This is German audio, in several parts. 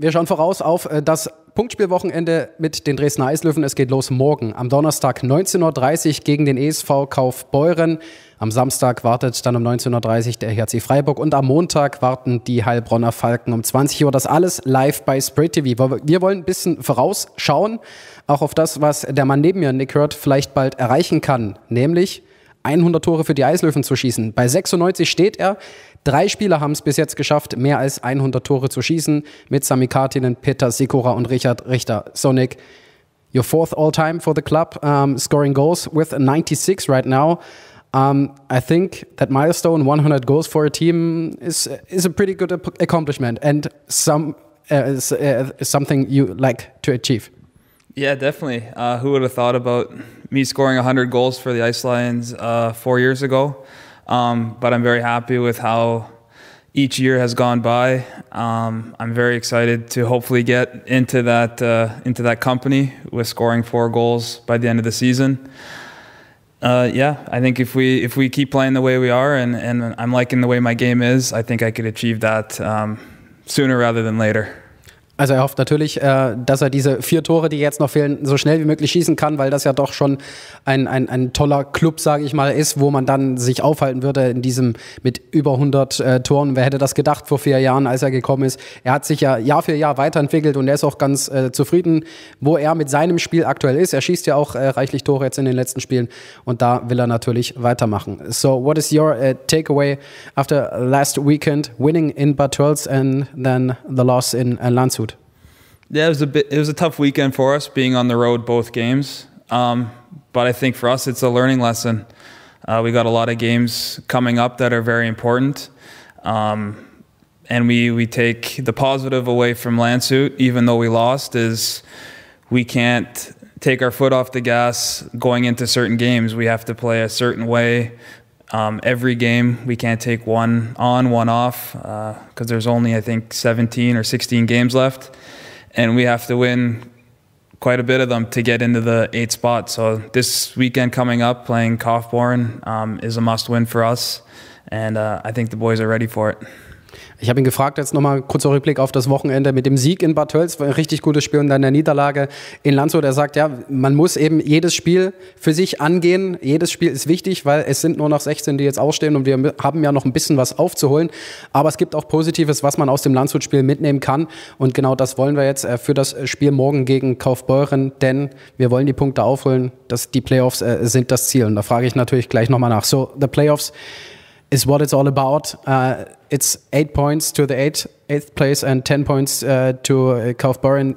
Wir schauen voraus auf äh, das Punktspielwochenende mit den Dresdner Eislöwen. Es geht los morgen am Donnerstag 19.30 Uhr gegen den ESV Kaufbeuren. Am Samstag wartet dann um 19.30 Uhr der HRC Freiburg und am Montag warten die Heilbronner Falken um 20 Uhr. Das alles live bei Spray TV. Wir wollen ein bisschen vorausschauen, auch auf das, was der Mann neben mir, Nick Hurt, vielleicht bald erreichen kann, nämlich 100 Tore für die Eislöwen zu schießen. Bei 96 steht er. Drei Spieler haben es bis jetzt geschafft, mehr als 100 Tore zu schießen. Mit Sami Kartinen, Peter Sikora und Richard Richter. Sonic, your fourth all-time for the club, um, scoring goals with 96 right now. Um, I think that milestone, 100 goals for a team, is is a pretty good accomplishment and some uh, is, uh, something you like to achieve. Yeah, definitely. Uh, who would have thought about me scoring 100 goals for the Ice Lions uh, four years ago? Um, but I'm very happy with how each year has gone by. Um, I'm very excited to hopefully get into that uh, into that company with scoring four goals by the end of the season. Uh, yeah, I think if we if we keep playing the way we are and, and I'm liking the way my game is, I think I could achieve that um, sooner rather than later. Also er hofft natürlich, äh, dass er diese vier Tore, die jetzt noch fehlen, so schnell wie möglich schießen kann, weil das ja doch schon ein, ein, ein toller Club, sage ich mal, ist, wo man dann sich aufhalten würde in diesem mit über 100 äh, Toren. Wer hätte das gedacht vor vier Jahren, als er gekommen ist? Er hat sich ja Jahr für Jahr weiterentwickelt und er ist auch ganz äh, zufrieden, wo er mit seinem Spiel aktuell ist. Er schießt ja auch reichlich Tore jetzt in den letzten Spielen und da will er natürlich weitermachen. So, what is your takeaway after last weekend winning in Bad and then the loss in Landshut? Yeah, it was a bit. It was a tough weekend for us, being on the road both games. Um, but I think for us, it's a learning lesson. Uh, we got a lot of games coming up that are very important, um, and we we take the positive away from Lansuit, even though we lost, is we can't take our foot off the gas going into certain games. We have to play a certain way. Um, every game, we can't take one on, one off, because uh, there's only, I think, 17 or 16 games left and we have to win quite a bit of them to get into the eight spot. So this weekend coming up, playing Kaufborn um, is a must-win for us, and uh, I think the boys are ready for it. Ich habe ihn gefragt, jetzt nochmal kurzer Rückblick auf das Wochenende mit dem Sieg in Bad Tölz, ein richtig gutes Spiel und dann der Niederlage in Landshut. Er sagt, ja, man muss eben jedes Spiel für sich angehen. Jedes Spiel ist wichtig, weil es sind nur noch 16, die jetzt ausstehen und wir haben ja noch ein bisschen was aufzuholen. Aber es gibt auch Positives, was man aus dem Landshut-Spiel mitnehmen kann. Und genau das wollen wir jetzt äh, für das Spiel morgen gegen Kaufbeuren, denn wir wollen die Punkte aufholen. Das, die Playoffs äh, sind das Ziel. Und da frage ich natürlich gleich nochmal nach. So, the Playoffs. is what it's all about. Uh, it's eight points to the eight, eighth place and 10 points uh, to uh, Kaufbeuren.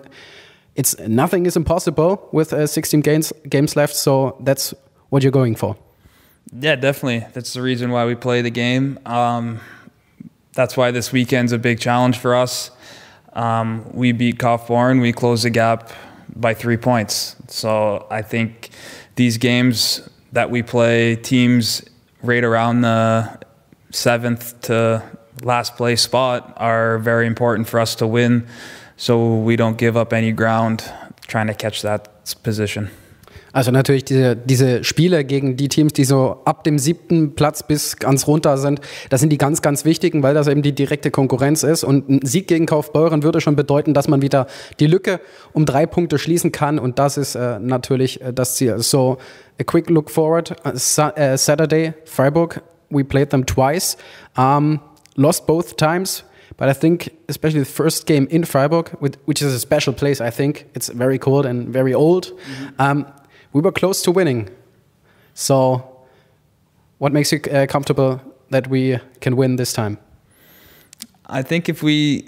it's nothing is impossible with uh, 16 games, games left. So that's what you're going for. Yeah, definitely. That's the reason why we play the game. Um, that's why this weekend's a big challenge for us. Um, we beat Kaufbeuren. We closed the gap by three points. So I think these games that we play, teams right around the seventh to last place spot are very important for us to win so we don't give up any ground trying to catch that position. Also natürlich diese, diese Spiele gegen die Teams, die so ab dem siebten Platz bis ganz runter sind, das sind die ganz, ganz wichtigen, weil das eben die direkte Konkurrenz ist. Und ein Sieg gegen Kaufbeuren würde schon bedeuten, dass man wieder die Lücke um drei Punkte schließen kann. Und das ist äh, natürlich äh, das Ziel. So, a quick look forward. Uh, Saturday, Freiburg, We played them twice, um, lost both times. But I think, especially the first game in Freiburg, which is a special place, I think it's very cold and very old. Mm -hmm. um, we were close to winning. So, what makes you uh, comfortable that we can win this time? I think if we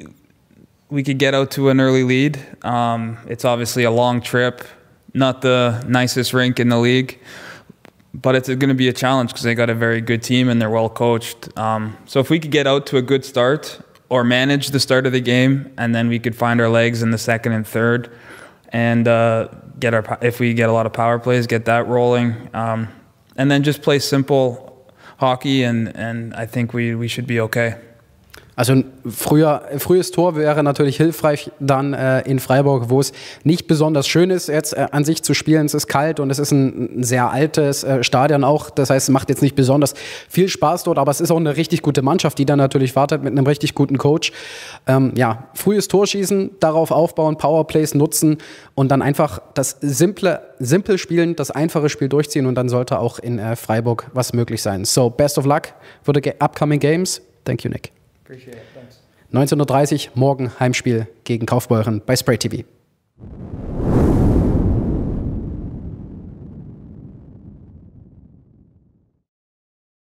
we could get out to an early lead. Um, it's obviously a long trip, not the nicest rink in the league but it's going to be a challenge because they got a very good team and they're well coached. Um, so if we could get out to a good start or manage the start of the game, and then we could find our legs in the second and third, and uh, get our if we get a lot of power plays, get that rolling, um, and then just play simple hockey, and and I think we we should be okay. Also ein früher, frühes Tor wäre natürlich hilfreich dann äh, in Freiburg, wo es nicht besonders schön ist, jetzt äh, an sich zu spielen. Es ist kalt und es ist ein, ein sehr altes äh, Stadion auch. Das heißt, es macht jetzt nicht besonders viel Spaß dort, aber es ist auch eine richtig gute Mannschaft, die dann natürlich wartet mit einem richtig guten Coach. Ähm, ja, frühes Tor schießen, darauf aufbauen, Powerplays nutzen und dann einfach das simple, simpel Spielen, das einfache Spiel durchziehen und dann sollte auch in äh, Freiburg was möglich sein. So, best of luck for the upcoming games. Thank you, Nick. 19.30 Uhr, morgen Heimspiel gegen Kaufbeuren bei Spray TV.